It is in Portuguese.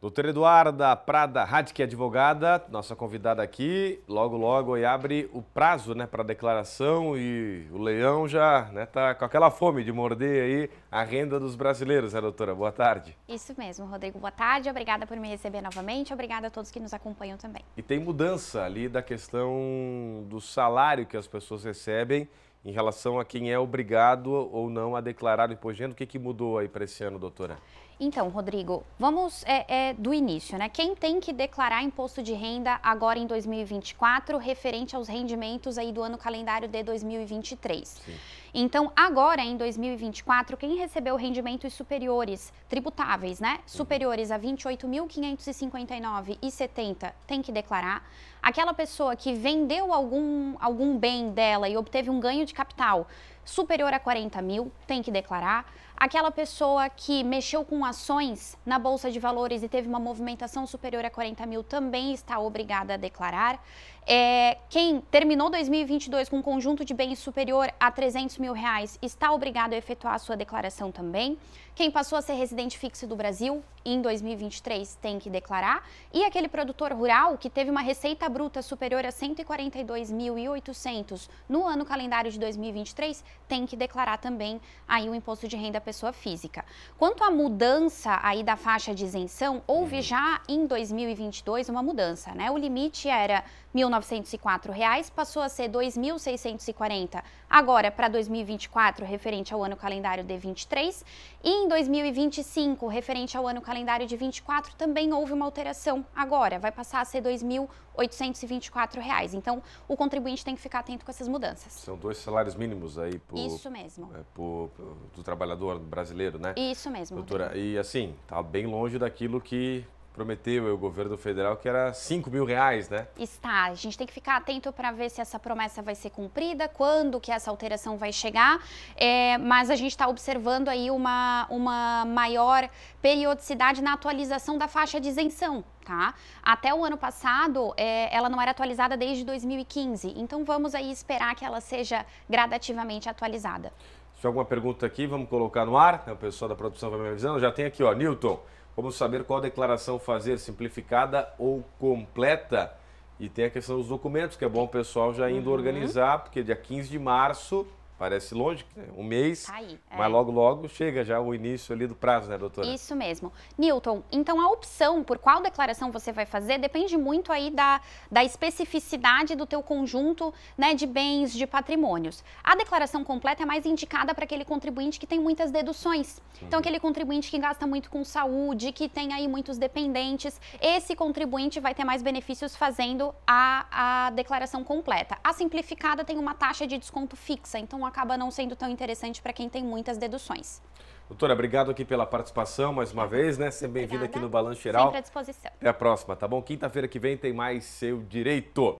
Doutora Eduarda Prada Radke, advogada, nossa convidada aqui. Logo, logo aí abre o prazo né, para declaração e o leão já está né, tá com aquela fome de morder aí a renda dos brasileiros, né, doutora? Boa tarde. Isso mesmo, Rodrigo. Boa tarde. Obrigada por me receber novamente. Obrigada a todos que nos acompanham também. E tem mudança ali da questão do salário que as pessoas recebem em relação a quem é obrigado ou não a declarar o imposto de renda. O que, que mudou aí para esse ano, doutora? Então, Rodrigo, vamos é, é, do início, né? Quem tem que declarar imposto de renda agora em 2024, referente aos rendimentos aí do ano calendário de 2023? Sim. Então, agora em 2024, quem recebeu rendimentos superiores, tributáveis, né? Uhum. Superiores a R$ 28.559,70 tem que declarar. Aquela pessoa que vendeu algum, algum bem dela e obteve um ganho de capital superior a 40 mil tem que declarar aquela pessoa que mexeu com ações na Bolsa de Valores e teve uma movimentação superior a 40 mil também está obrigada a declarar. É, quem terminou 2022 com um conjunto de bens superior a 300 mil reais está obrigado a efetuar a sua declaração também. Quem passou a ser residente fixo do Brasil em 2023 tem que declarar. E aquele produtor rural que teve uma receita bruta superior a 142.800 no ano calendário de 2023 tem que declarar também aí o imposto de renda pessoa física. Quanto à mudança aí da faixa de isenção, houve uhum. já em 2022 uma mudança, né? O limite era R$ 1.904, reais, passou a ser R$ 2.640 agora para 2024, referente ao ano calendário de 23, e em 2025, referente ao ano calendário de 24, também houve uma alteração agora, vai passar a ser R$ 2.824. Reais. Então, o contribuinte tem que ficar atento com essas mudanças. São dois salários mínimos aí por, Isso mesmo. É, por, por, do trabalhador, brasileiro, né? Isso mesmo. Doutora, e assim, tá bem longe daquilo que prometeu o governo federal que era 5 mil reais, né? Está. A gente tem que ficar atento para ver se essa promessa vai ser cumprida, quando que essa alteração vai chegar, é, mas a gente está observando aí uma, uma maior periodicidade na atualização da faixa de isenção. Tá? Até o ano passado, é, ela não era atualizada desde 2015, então vamos aí esperar que ela seja gradativamente atualizada tiver alguma pergunta aqui, vamos colocar no ar. O pessoal da produção vai me avisando. Já tem aqui, ó, Newton. Vamos saber qual declaração fazer, simplificada ou completa. E tem a questão dos documentos, que é bom o pessoal já indo uhum. organizar, porque dia 15 de março Parece longe, né? um mês, tá aí, é. mas logo, logo chega já o início ali do prazo, né, doutora? Isso mesmo. Newton, então a opção por qual declaração você vai fazer depende muito aí da, da especificidade do teu conjunto né, de bens, de patrimônios. A declaração completa é mais indicada para aquele contribuinte que tem muitas deduções. Então, uhum. aquele contribuinte que gasta muito com saúde, que tem aí muitos dependentes, esse contribuinte vai ter mais benefícios fazendo a, a declaração completa. A simplificada tem uma taxa de desconto fixa, então acaba não sendo tão interessante para quem tem muitas deduções. Doutora, obrigado aqui pela participação mais uma vez, né? Seja bem-vinda aqui no Balanço Geral. Sempre à disposição. Até a próxima, tá bom? Quinta-feira que vem tem mais Seu Direito.